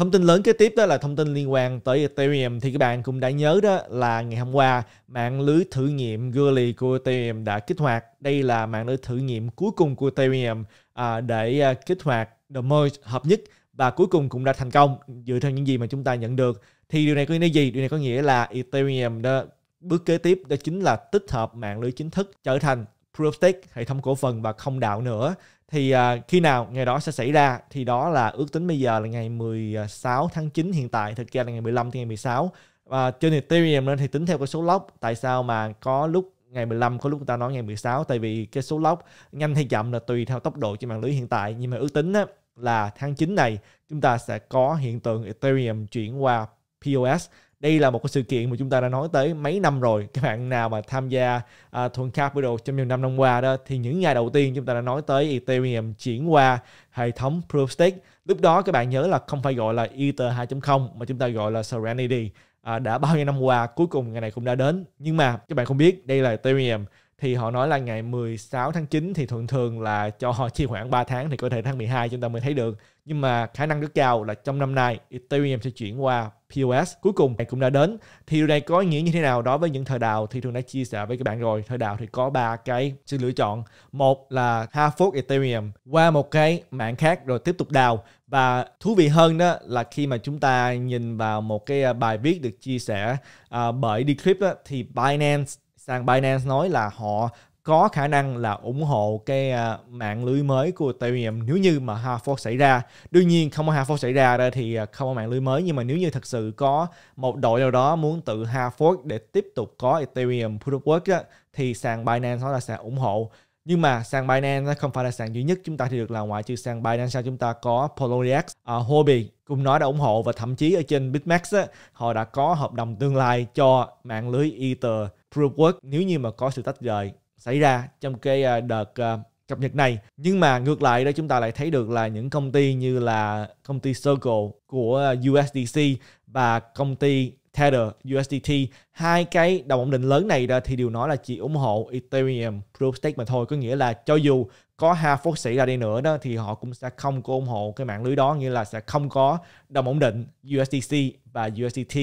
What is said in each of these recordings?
Thông tin lớn kế tiếp đó là thông tin liên quan tới Ethereum thì các bạn cũng đã nhớ đó là ngày hôm qua mạng lưới thử nghiệm Gurley của Ethereum đã kích hoạt. Đây là mạng lưới thử nghiệm cuối cùng của Ethereum à, để à, kích hoạt the merge hợp nhất và cuối cùng cũng đã thành công dựa theo những gì mà chúng ta nhận được. Thì điều này có nghĩa gì? Điều này có nghĩa là Ethereum đó bước kế tiếp đó chính là tích hợp mạng lưới chính thức trở thành Cryptic hệ thống cổ phần và không đạo nữa thì uh, khi nào ngày đó sẽ xảy ra thì đó là ước tính bây giờ là ngày 16 tháng 9 hiện tại thực ra là ngày 15 thì ngày 16 và uh, trên Ethereum thì tính theo cái số lock tại sao mà có lúc ngày 15 có lúc người ta nói ngày 16 tại vì cái số lock nhanh hay chậm là tùy theo tốc độ trên mạng lưới hiện tại nhưng mà ước tính á, là tháng 9 này chúng ta sẽ có hiện tượng Ethereum chuyển qua POS đây là một cái sự kiện mà chúng ta đã nói tới mấy năm rồi các bạn nào mà tham gia uh, à, thuần capital trong nhiều năm năm qua đó thì những ngày đầu tiên chúng ta đã nói tới ethereum chuyển qua hệ thống proof stake lúc đó các bạn nhớ là không phải gọi là ether 2.0 mà chúng ta gọi là serenity à, đã bao nhiêu năm qua cuối cùng ngày này cũng đã đến nhưng mà các bạn không biết đây là Ethereum thì họ nói là ngày 16 tháng 9 thì thường thường là cho họ chi khoảng 3 tháng thì có thể tháng 12 chúng ta mới thấy được nhưng mà khả năng rất cao là trong năm nay Ethereum sẽ chuyển qua POS. Cuối cùng này cũng đã đến. Thì điều này có nghĩa như thế nào đối với những thời đào thì thường đã chia sẻ với các bạn rồi. thời đào thì có ba cái sự lựa chọn. Một là ha phốt Ethereum qua một cái mạng khác rồi tiếp tục đào. Và thú vị hơn đó là khi mà chúng ta nhìn vào một cái à, bài viết được chia sẻ uh, bởi Decrypt đó, thì Binance sàn Binance nói là họ có khả năng là ủng hộ cái uh, mạng lưới mới của Ethereum nếu như mà hard xảy ra. Đương nhiên không có hard xảy ra ra thì à, không có mạng lưới mới nhưng mà nếu như thật sự có một đội nào đó muốn tự hard để tiếp tục có Ethereum Proof of Work á, thì sàn Binance nó là sẽ ủng hộ. Nhưng mà sàn Binance nó không phải là sàn duy nhất chúng ta thì được là ngoại trừ sàn Binance sao chúng ta có Poloniex, uh, à, Huobi cũng nói đã ủng hộ và thậm chí ở trên BitMEX á, họ đã có hợp đồng tương lai cho mạng lưới Ether Proof of Work nếu như mà có sự tách rời xảy ra trong cái ờ, đợt ờ, cập nhật này nhưng mà ngược lại đây chúng ta lại thấy được là những công ty như là công ty Circle của ờ, USDC và công ty Tether USDT hai cái đồng ổn định lớn này ra thì điều nói là chỉ ủng hộ Ethereum Proof Stake mà thôi có nghĩa là cho dù có hai phốt xảy ra đi nữa đó thì họ cũng sẽ không có ủng hộ cái mạng lưới đó nghĩa là sẽ không có đồng ổn định USDC và USDT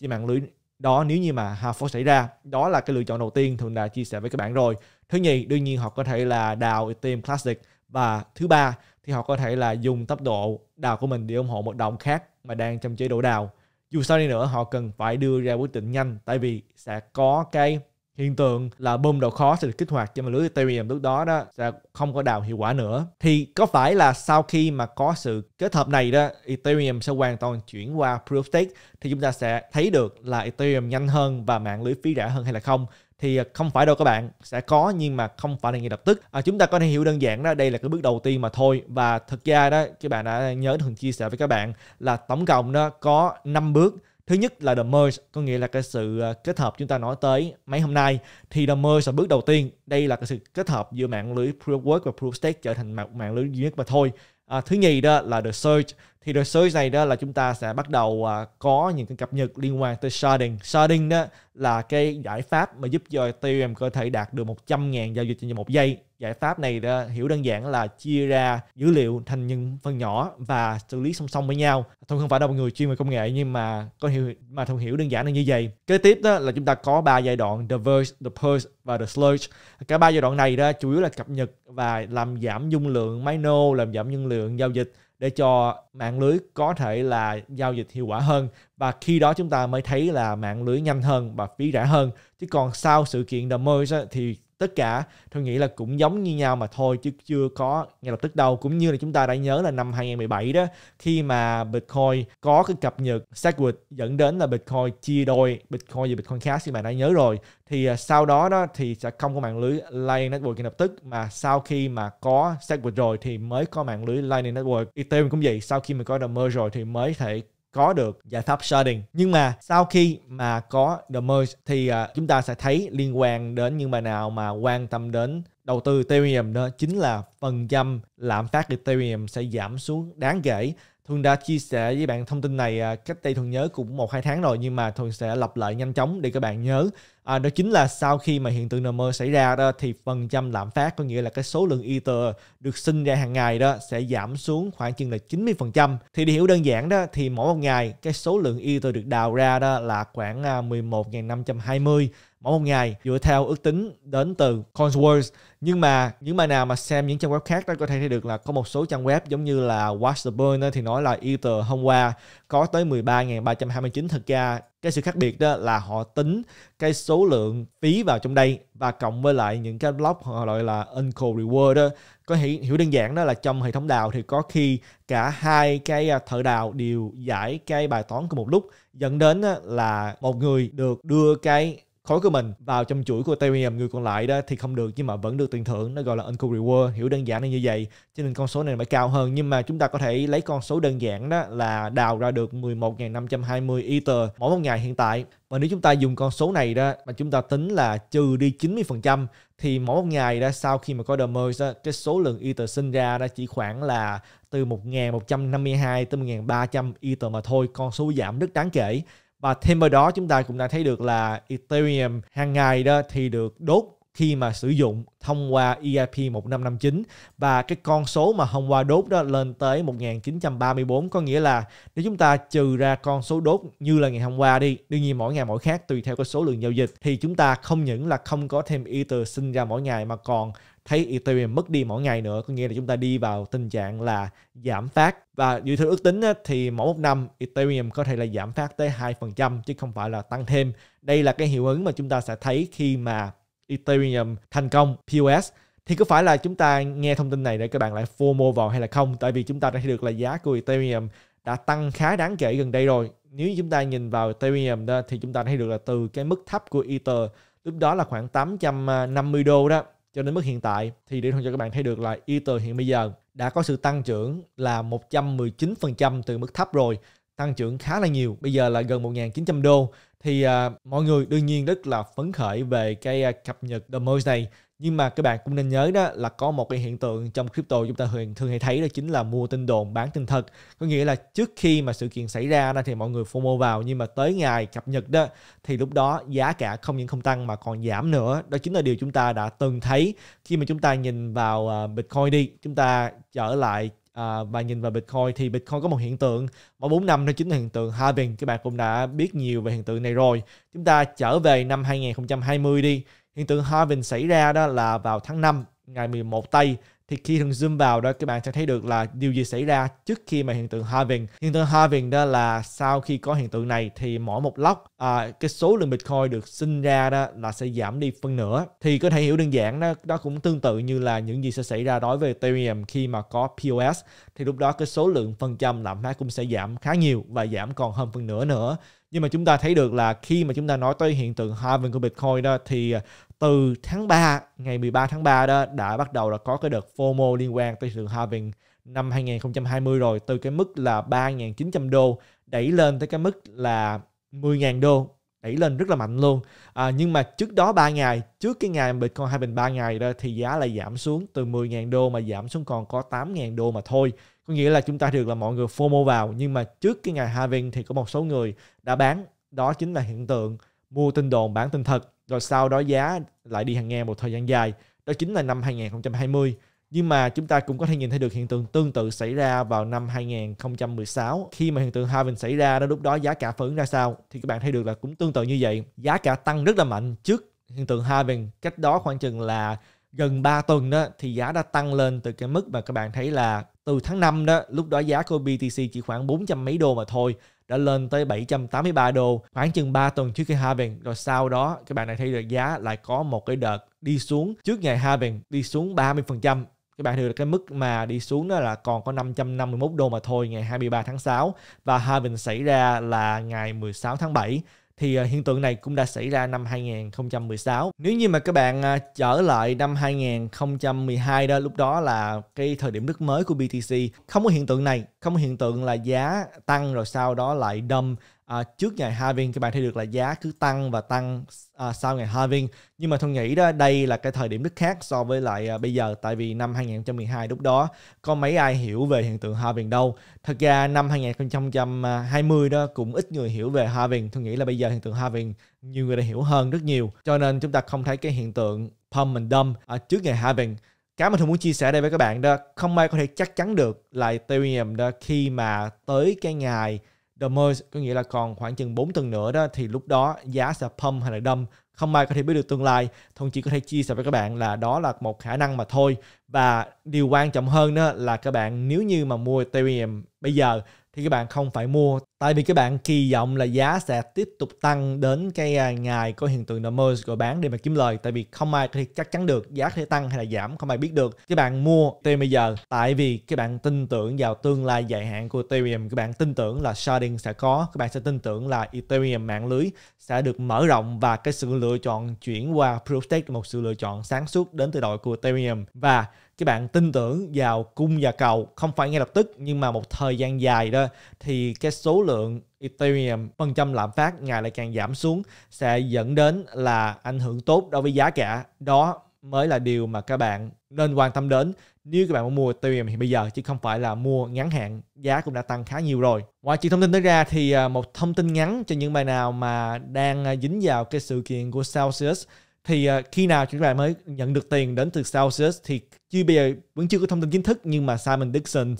trên mạng lưới đó nếu như mà Hà Phổ xảy ra đó là cái lựa chọn đầu tiên thường đã chia sẻ với các bạn rồi thứ nhì đương nhiên họ có thể là đào Ethereum Classic và thứ ba thì họ có thể là dùng tốc độ đào của mình để ủng hộ một đồng khác mà đang trong chế độ đào dù sao đi nữa họ cần phải đưa ra quyết định nhanh tại vì sẽ có cái hiện tượng là bơm độ khó sẽ được kích hoạt cho mà lưới Ethereum lúc đó đó sẽ không có đào hiệu quả nữa thì có phải là sau khi mà có sự kết hợp này đó Ethereum sẽ hoàn toàn chuyển qua Proof Stake thì chúng ta sẽ thấy được là Ethereum nhanh hơn và mạng lưới phí rẻ hơn hay là không thì à, không phải đâu các bạn sẽ có nhưng mà không phải là ngay lập tức à, chúng ta có thể hiểu đơn giản đó đây là cái bước đầu tiên mà thôi và thực ra đó các bạn đã nhớ thường chia sẻ với các bạn là tổng cộng đó có 5 bước Thứ nhất là The Merge, có nghĩa là cái sự à, kết hợp chúng ta nói tới mấy hôm nay. Thì The Merge là bước đầu tiên. Đây là cái sự kết hợp giữa mạng lưới Proof Work và Proof Stake trở thành mạng, mạng lưới duy nhất mà thôi. À, thứ nhì đó là The Search thì rồi series này đó là chúng ta sẽ bắt đầu à, có những cái cập nhật liên quan tới sharding sharding đó là cái giải pháp mà giúp cho Ethereum cơ thể đạt được 100.000 giao dịch trên một giây giải pháp này đó, hiểu đơn giản là chia ra dữ liệu thành những phần nhỏ và xử lý song song với nhau thông không phải đâu một người chuyên về công nghệ nhưng mà có hiểu mà thông hiểu đơn giản là như vậy kế tiếp đó là chúng ta có ba giai đoạn the verge the purge và the sludge cả ba giai đoạn này đó chủ yếu là cập nhật và làm giảm dung lượng máy nô làm giảm dung lượng giao dịch để cho mạng lưới có thể là giao dịch hiệu quả hơn và khi đó chúng ta mới thấy là mạng lưới nhanh hơn và phí rẻ hơn chứ còn sau sự kiện The Merge thì tất cả tôi nghĩ là cũng giống như nhau mà thôi chứ chưa có ngay lập tức đâu cũng như là chúng ta đã nhớ là năm 2017 đó khi mà Bitcoin có cái cập nhật Segwit dẫn đến là Bitcoin chia đôi Bitcoin và Bitcoin khác như bạn đã nhớ rồi thì à, sau đó đó thì sẽ không có mạng lưới Lightning Network ngay lập tức mà sau khi mà có Segwit rồi thì mới có mạng lưới Lightning Network Ethereum cũng vậy sau khi mình có the merge rồi thì mới thể có được giải pháp sharding nhưng mà sau khi mà có the merge thì uh, chúng ta sẽ thấy liên quan đến những bài nào mà quan tâm đến đầu tư Ethereum đó chính là phần trăm lạm phát Ethereum sẽ giảm xuống đáng kể thường đã chia sẻ với bạn thông tin này à, cách đây thường nhớ cũng một hai tháng rồi nhưng mà Thuần sẽ lặp lại nhanh chóng để các bạn nhớ. À, đó chính là sau khi mà hiện tượng NM xảy ra đó thì phần trăm lạm phát có nghĩa là cái số lượng Ether được sinh ra hàng ngày đó sẽ giảm xuống khoảng chừng là 90%. Thì để hiểu đơn giản đó thì mỗi một ngày cái số lượng Ether được đào ra đó là khoảng 11.520 à, mỗi một ngày dựa theo ước tính đến từ Coinsworth nhưng mà những bạn nào mà xem những trang web khác đó có thể thấy được là có một số trang web giống như là Watch the Burn thì nói là Ether hôm qua có tới 13.329 thực ra cái sự khác biệt đó là họ tính cái số lượng phí vào trong đây và cộng với lại những cái block họ gọi là uncle reward đó có hiểu, hiểu đơn giản đó là trong hệ thống đào thì có khi cả hai cái à, thợ đào đều giải cái bài toán cùng một lúc dẫn đến là một người được đưa cái khối của mình vào trong chuỗi của Ethereum người còn lại đó thì không được nhưng mà vẫn được tiền thưởng nó gọi là uncle reward hiểu đơn giản là như vậy cho nên con số này phải cao hơn nhưng mà chúng ta có thể lấy con số đơn giản đó là đào ra được 11.520 Ether mỗi một ngày hiện tại và nếu chúng ta dùng con số này đó mà chúng ta tính là trừ đi 90% thì mỗi một ngày đó sau khi mà có the merge đó, cái số lượng Ether sinh ra đó chỉ khoảng là từ 1.152 tới 1.300 Ether mà thôi con số giảm rất đáng kể và thêm vào đó chúng ta cũng đã thấy được là Ethereum hàng ngày đó thì được đốt khi mà sử dụng thông qua EIP 1559 và cái con số mà hôm qua đốt đó lên tới 1934 có nghĩa là nếu chúng ta trừ ra con số đốt như là ngày hôm qua đi đương nhiên mỗi ngày mỗi khác tùy theo cái số lượng giao dịch thì chúng ta không những là không có thêm Ether sinh ra mỗi ngày mà còn thấy Ethereum mất đi mỗi ngày nữa có nghĩa là chúng ta đi vào tình trạng là giảm phát và dự theo ước tính thì mỗi một năm Ethereum có thể là giảm phát tới 2% chứ không phải là tăng thêm đây là cái hiệu ứng mà chúng ta sẽ thấy khi mà Ethereum thành công POS thì có phải là chúng ta nghe thông tin này để các bạn lại FOMO vào hay là không tại vì chúng ta đã thấy được là giá của Ethereum đã tăng khá đáng kể gần đây rồi nếu chúng ta nhìn vào Ethereum đó thì chúng ta thấy được là từ cái mức thấp của Ether lúc đó là khoảng 850 đô đó cho đến mức hiện tại thì để cho các bạn thấy được là Ether hiện bây giờ đã có sự tăng trưởng là 119% từ mức thấp rồi tăng trưởng khá là nhiều bây giờ là gần 1.900 đô thì à, mọi người đương nhiên rất là phấn khởi về cái à, cập nhật The Merge này nhưng mà các bạn cũng nên nhớ đó là có một cái hiện tượng trong crypto chúng ta thường thường hay thấy đó chính là mua tin đồn bán tin thật có nghĩa là trước khi mà sự kiện xảy ra đó thì mọi người fomo vào nhưng mà tới ngày cập nhật đó thì lúc đó giá cả không những không tăng mà còn giảm nữa đó chính là điều chúng ta đã từng thấy khi mà chúng ta nhìn vào à, bitcoin đi chúng ta trở lại à, và nhìn vào Bitcoin thì Bitcoin có một hiện tượng mỗi 4 năm đó chính là hiện tượng halving các bạn cũng đã biết nhiều về hiện tượng này rồi chúng ta trở về năm 2020 đi Hiện tượng halving xảy ra đó là vào tháng 5 ngày 11 Tây thì khi thường zoom vào đó các bạn sẽ thấy được là điều gì xảy ra trước khi mà hiện tượng halving hiện tượng halving đó là sau khi có hiện tượng này thì mỗi một lóc à, cái số lượng bitcoin được sinh ra đó là sẽ giảm đi phân nửa thì có thể hiểu đơn giản đó đó cũng tương tự như là những gì sẽ xảy ra đối với ethereum khi mà có pos thì lúc đó cái số lượng phần trăm lạm phát cũng sẽ giảm khá nhiều và giảm còn hơn phân nửa nữa nhưng mà chúng ta thấy được là khi mà chúng ta nói tới hiện tượng halving của Bitcoin đó thì à, từ tháng 3 ngày 13 tháng 3 đó đã bắt đầu là có cái đợt FOMO liên quan tới sự halving năm 2020 rồi từ cái mức là 3.900 đô đẩy lên tới cái mức là 10.000 đô đẩy lên rất là mạnh luôn à, nhưng mà trước đó 3 ngày trước cái ngày Bitcoin hai bình 3 ngày đó thì giá là giảm xuống từ 10.000 đô mà giảm xuống còn có 8.000 đô mà thôi có nghĩa là chúng ta được là mọi người FOMO vào nhưng mà trước cái ngày halving thì có một số người đã bán đó chính là hiện tượng mua tin đồn bán tin thật rồi sau đó giá lại đi hàng ngang một thời gian dài đó chính là năm 2020 nhưng mà chúng ta cũng có thể nhìn thấy được hiện tượng tương tự xảy ra vào năm 2016 khi mà hiện tượng halving xảy ra đó lúc đó giá cả phản ứng ra sao thì các bạn thấy được là cũng tương tự như vậy. Giá cả tăng rất là mạnh trước hiện tượng halving cách đó khoảng chừng là gần 3 tuần đó thì giá đã tăng lên từ cái mức mà các bạn thấy là từ tháng 5 đó lúc đó giá của BTC chỉ khoảng 400 mấy đô mà thôi đã lên tới 783 đô khoảng chừng 3 tuần trước khi halving rồi sau đó các bạn này thấy được giá lại có một cái đợt đi xuống trước ngày halving đi xuống 30% các bạn hiểu là cái mức mà đi xuống đó là còn có 551 đô mà thôi ngày 23 tháng 6 và halving xảy ra là ngày 16 tháng 7 thì à, hiện tượng này cũng đã xảy ra năm 2016. Nếu như mà các bạn à, trở lại năm 2012 đó, lúc đó là cái thời điểm rất mới của BTC, không có hiện tượng này, không có hiện tượng là giá tăng rồi sau đó lại đâm à, trước ngày halving các bạn thấy được là giá cứ tăng và tăng à, sau ngày halving nhưng mà tôi nghĩ đó đây là cái thời điểm rất khác so với lại à, bây giờ tại vì năm 2012 lúc đó có mấy ai hiểu về hiện tượng halving đâu thật ra năm 2020 đó cũng ít người hiểu về halving tôi nghĩ là bây giờ hiện tượng halving nhiều người đã hiểu hơn rất nhiều cho nên chúng ta không thấy cái hiện tượng pump and dump à, trước ngày halving cái mà tôi muốn chia sẻ đây với các bạn đó không ai có thể chắc chắn được là Ethereum đó khi mà tới cái ngày the most có nghĩa là còn khoảng chừng 4 tuần nữa đó thì lúc đó giá sẽ pump hay là đâm không ai có thể biết được tương lai thông chỉ có thể chia sẻ với các bạn là đó là một khả năng mà thôi và điều quan trọng hơn đó là các bạn nếu như mà mua Ethereum bây giờ thì các bạn không phải mua Tại vì các bạn kỳ vọng là giá sẽ tiếp tục tăng đến cái à, ngày có hiện tượng merge rồi bán để mà kiếm lời. Tại vì không ai có thể chắc chắn được giá có thể tăng hay là giảm, không ai biết được. Các bạn mua ethereum bây giờ tại vì các bạn tin tưởng vào tương lai dài hạn của Ethereum. Các bạn tin tưởng là sharding sẽ có, các bạn sẽ tin tưởng là Ethereum mạng lưới sẽ được mở rộng và cái sự lựa chọn chuyển qua Proof Stake một sự lựa chọn sáng suốt đến từ đội của Ethereum. Và các bạn tin tưởng vào cung và cầu không phải ngay lập tức nhưng mà một thời gian dài đó thì cái số lượng lượng Ethereum phần trăm lạm phát ngày lại càng giảm xuống sẽ dẫn đến là ảnh hưởng tốt đối với giá cả. Đó mới là điều mà các bạn nên quan tâm đến nếu các bạn muốn mua Ethereum thì bây giờ chứ không phải là mua ngắn hạn giá cũng đã tăng khá nhiều rồi ngoài chuyện thông tin tới ra thì à, một thông tin ngắn cho những bài nào mà đang à, dính vào cái sự kiện của Celsius thì à, khi nào chúng bạn mới nhận được tiền đến từ Celsius thì chưa bây giờ vẫn chưa có thông tin chính thức nhưng mà Simon Dixon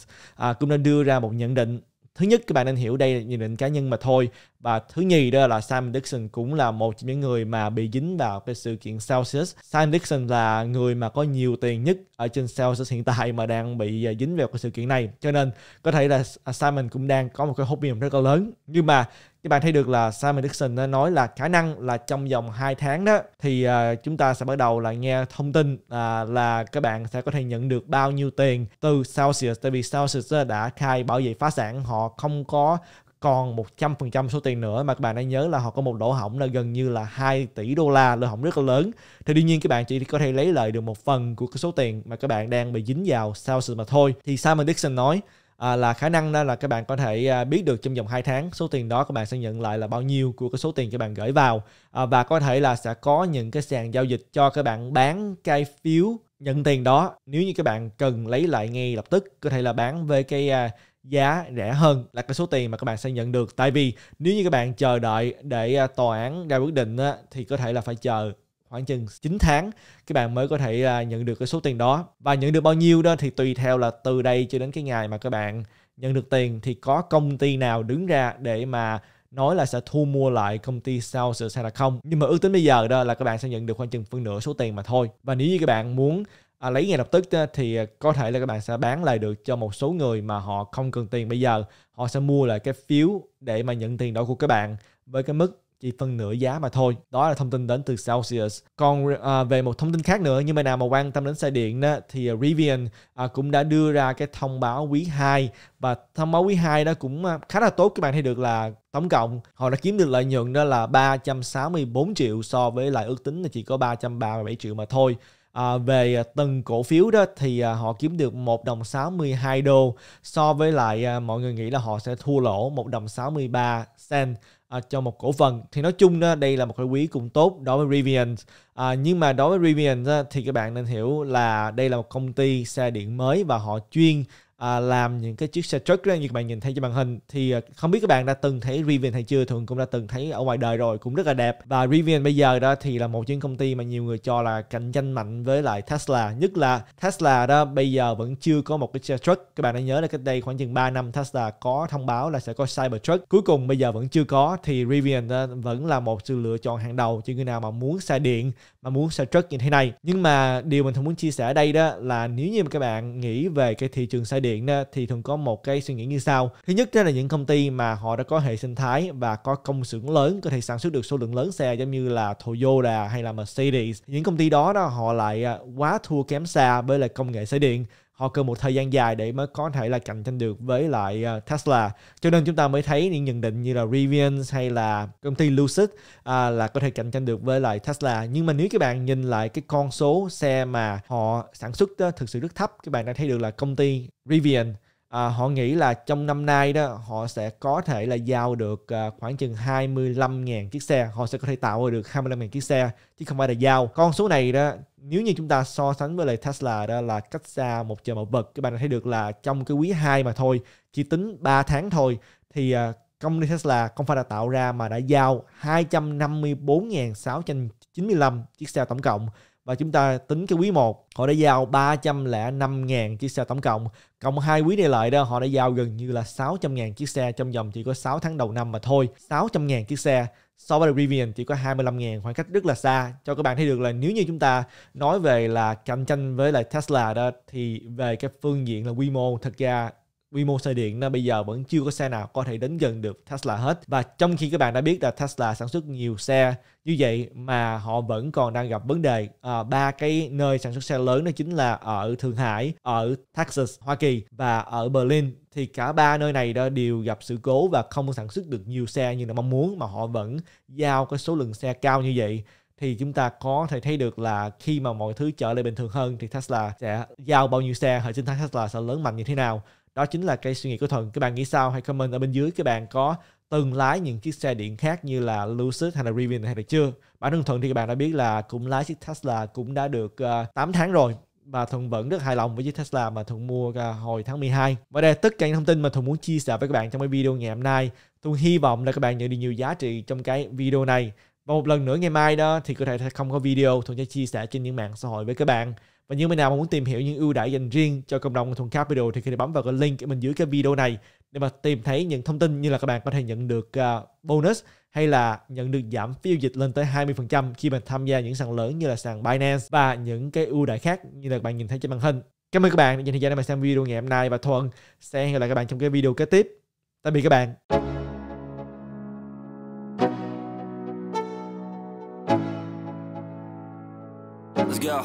cũng đã đưa ra một nhận định thứ nhất các bạn nên hiểu đây là nhận định cá nhân mà thôi và thứ nhì đó là Sam Dixon cũng là một trong những người mà bị dính vào cái sự kiện Celsius Sam Dixon là người mà có nhiều tiền nhất ở trên Celsius hiện tại mà đang bị à, dính vào cái sự kiện này cho nên có thể là à, Simon cũng đang có một cái hốt biềm rất là lớn nhưng mà các bạn thấy được là Sam Anderson nói là khả năng là trong vòng 2 tháng đó thì uh, chúng ta sẽ bắt đầu là nghe thông tin uh, là các bạn sẽ có thể nhận được bao nhiêu tiền từ Celsius tại vì Celsius đã khai bảo vệ phá sản họ không có còn 100% số tiền nữa mà các bạn đã nhớ là họ có một lỗ hổng là gần như là 2 tỷ đô la lỗ hổng rất là lớn thì đương nhiên các bạn chỉ có thể lấy lại được một phần của cái số tiền mà các bạn đang bị dính vào Celsius mà thôi thì Simon Dixon nói à, là khả năng đó là các bạn có thể à, biết được trong vòng 2 tháng số tiền đó các bạn sẽ nhận lại là bao nhiêu của cái số tiền các bạn gửi vào à, và có thể là sẽ có những cái sàn giao dịch cho các bạn bán cái phiếu nhận tiền đó nếu như các bạn cần lấy lại ngay lập tức có thể là bán với cái à, giá rẻ hơn là cái số tiền mà các bạn sẽ nhận được tại vì nếu như các bạn chờ đợi để à, tòa án ra quyết định á, thì có thể là phải chờ khoảng chừng 9 tháng các bạn mới có thể là nhận được cái số tiền đó và nhận được bao nhiêu đó thì tùy theo là từ đây cho đến cái ngày mà các bạn nhận được tiền thì có công ty nào đứng ra để mà nói là sẽ thu mua lại công ty sau sự hay là không nhưng mà ước tính bây giờ đó là các bạn sẽ nhận được khoảng chừng phân nửa số tiền mà thôi và nếu như các bạn muốn à, lấy ngay lập tức thì à, có thể là các bạn sẽ bán lại được cho một số người mà họ không cần tiền bây giờ họ sẽ mua lại cái phiếu để mà nhận tiền đó của các bạn với cái mức chỉ phân nửa giá mà thôi. Đó là thông tin đến từ Celsius. Còn à, về một thông tin khác nữa, như bạn nào mà quan tâm đến xe điện đó, thì Rivian à, cũng đã đưa ra cái thông báo quý 2 và thông báo quý 2 đó cũng à, khá là tốt các bạn thấy được là tổng cộng họ đã kiếm được lợi nhuận đó là 364 triệu so với lại ước tính là chỉ có 337 triệu mà thôi à, về à, từng cổ phiếu đó thì à, họ kiếm được một đồng 62 đô so với lại à, mọi người nghĩ là họ sẽ thua lỗ một đồng 63 cent à, cho một cổ phần thì nói chung đó, đây là một cái quý cũng tốt đối với Rivian à, nhưng mà đối với Rivian đó, thì các bạn nên hiểu là đây là một công ty xe điện mới và họ chuyên à, làm những cái chiếc xe truck như các bạn nhìn thấy trên màn hình thì à, không biết các bạn đã từng thấy Rivian hay chưa thường cũng đã từng thấy ở ngoài đời rồi cũng rất là đẹp và Rivian bây giờ đó thì là một những công ty mà nhiều người cho là cạnh tranh mạnh với lại Tesla nhất là Tesla đó bây giờ vẫn chưa có một cái xe truck các bạn đã nhớ là cách đây khoảng chừng 3 năm Tesla có thông báo là sẽ có Cybertruck cuối cùng bây giờ vẫn chưa có thì Rivian đó vẫn là một sự lựa chọn hàng đầu cho người nào mà muốn xe điện mà muốn xe truck như thế này nhưng mà điều mình không muốn chia sẻ ở đây đó là nếu như các bạn nghĩ về cái thị trường xe điện điện thì thường có một cái suy nghĩ như sau thứ nhất đó là những công ty mà họ đã có hệ sinh thái và có công xưởng lớn có thể sản xuất được số lượng lớn xe giống như là Toyota hay là Mercedes những công ty đó đó họ lại à, quá thua kém xa với lại công nghệ xe điện họ cần một thời gian dài để mới có thể là cạnh tranh được với lại ờ, Tesla cho nên chúng ta mới thấy những nhận định như là Rivian hay là công ty Lucid à, là có thể cạnh tranh được với lại Tesla nhưng mà nếu các bạn nhìn lại cái con số xe mà họ sản xuất đó, ờ, thực sự rất thấp các bạn đã thấy được là công ty Rivian à, họ nghĩ là trong năm nay đó họ sẽ có thể là giao được à, khoảng chừng 25.000 chiếc xe họ sẽ có thể tạo được 25.000 chiếc xe chứ không phải là giao con số này đó nếu như chúng ta so sánh với lại Tesla đó là cách xa một trời một vực các bạn thấy được là trong cái quý 2 mà thôi chỉ tính 3 tháng thôi thì à, công ty Tesla không phải là tạo ra mà đã giao 254.695 chiếc xe tổng cộng và chúng ta tính cái quý 1 họ đã giao 305.000 chiếc xe tổng cộng cộng hai quý này lại đó họ đã giao gần như là 600.000 chiếc xe trong vòng chỉ có 6 tháng đầu năm mà thôi 600.000 chiếc xe so với The Rivian chỉ có 25.000 khoảng cách rất là xa cho các bạn thấy được là nếu như chúng ta nói về là cạnh tranh với lại Tesla đó thì về cái phương diện là quy mô thật ra quy mô xe điện là bây giờ vẫn chưa có xe nào có thể đến gần được Tesla hết và trong khi các bạn đã biết là Tesla sản xuất nhiều xe như vậy mà họ vẫn còn đang gặp vấn đề à, ba cái nơi sản xuất xe lớn đó chính là ở Thượng Hải, ở Texas, Hoa Kỳ và ở Berlin thì cả ba nơi này đó đều gặp sự cố và không sản xuất được nhiều xe như là mong muốn mà họ vẫn giao cái số lượng xe cao như vậy thì chúng ta có thể thấy được là khi mà mọi thứ trở lại bình thường hơn thì Tesla sẽ giao bao nhiêu xe, hệ sinh thái Tesla sẽ lớn mạnh như thế nào đó chính là cái suy nghĩ của thuần các bạn nghĩ sao hãy comment ở bên dưới các bạn có từng lái những chiếc xe điện khác như là Lucid hay là Rivian hay là chưa bản thân thuận thì các bạn đã biết là cũng lái chiếc Tesla cũng đã được uh, ờ, 8 tháng rồi và Thuận vẫn rất hài lòng với chiếc Tesla mà Thuận mua hồi tháng 12. Và đây là tất cả những thông tin mà Thuận muốn chia sẻ với các bạn trong cái video ngày hôm nay. Thuận hy vọng là các bạn nhận được nhiều giá trị trong cái video này. Và một lần nữa ngày mai đó thì có thể không có video Thuận sẽ chia sẻ trên những mạng xã hội với các bạn. Và như bạn nào mà muốn tìm hiểu những ưu đãi dành riêng cho cộng đồng Thuần Capital thì có thể bấm vào cái link mình dưới cái video này để mà tìm thấy những thông tin như là các bạn có thể nhận được à, bonus hay là nhận được giảm phí giao dịch lên tới 20% khi mà tham gia những sàn lớn như là sàn Binance và những cái ưu đãi khác như là các bạn nhìn thấy trên màn hình. Cảm ơn các bạn đã dành thời gian để mà xem video ngày hôm nay và Thuận sẽ hẹn gặp lại các bạn trong cái video kế tiếp. Tạm biệt các bạn. Let's go.